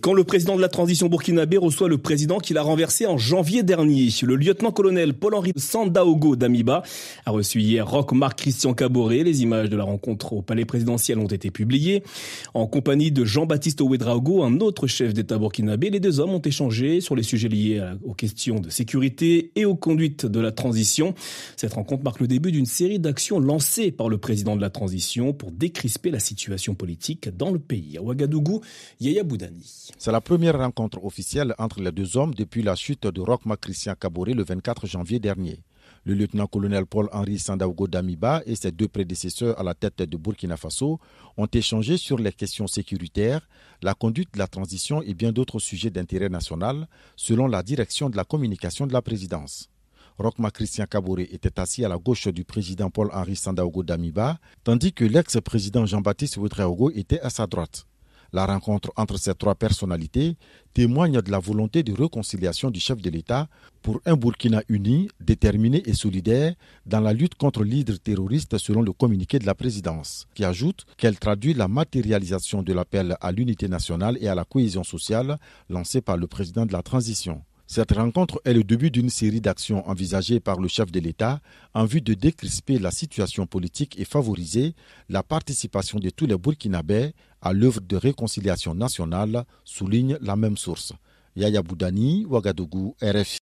Quand le président de la transition burkinabé reçoit le président qu'il a renversé en janvier dernier, le lieutenant-colonel Paul-Henri Sandaogo d'Amiba a reçu hier Rock Marc Christian Caboret. Les images de la rencontre au palais présidentiel ont été publiées. En compagnie de Jean-Baptiste Ouedraogo, un autre chef d'État burkinabé, les deux hommes ont échangé sur les sujets liés aux questions de sécurité et aux conduites de la transition. Cette rencontre marque le début d'une série d'actions lancées par le président de la transition pour décrisper la situation politique dans le pays. À Ouagadougou, Yaya Boudani. C'est la première rencontre officielle entre les deux hommes depuis la chute de Rochma Christian Kabore le 24 janvier dernier. Le lieutenant-colonel Paul-Henri Sandaogo Damiba et ses deux prédécesseurs à la tête de Burkina Faso ont échangé sur les questions sécuritaires, la conduite de la transition et bien d'autres sujets d'intérêt national, selon la direction de la communication de la présidence. Rochma Christian Kabore était assis à la gauche du président Paul-Henri Sandaogo Damiba, tandis que l'ex-président Jean-Baptiste Ouedraogo était à sa droite. La rencontre entre ces trois personnalités témoigne de la volonté de réconciliation du chef de l'État pour un Burkina uni, déterminé et solidaire dans la lutte contre l'hydre terroriste selon le communiqué de la présidence, qui ajoute qu'elle traduit la matérialisation de l'appel à l'unité nationale et à la cohésion sociale lancé par le président de la transition. Cette rencontre est le début d'une série d'actions envisagées par le chef de l'État en vue de décrisper la situation politique et favoriser la participation de tous les Burkinabés à l'œuvre de réconciliation nationale, souligne la même source. Yaya Boudani, Ouagadougou, RFI.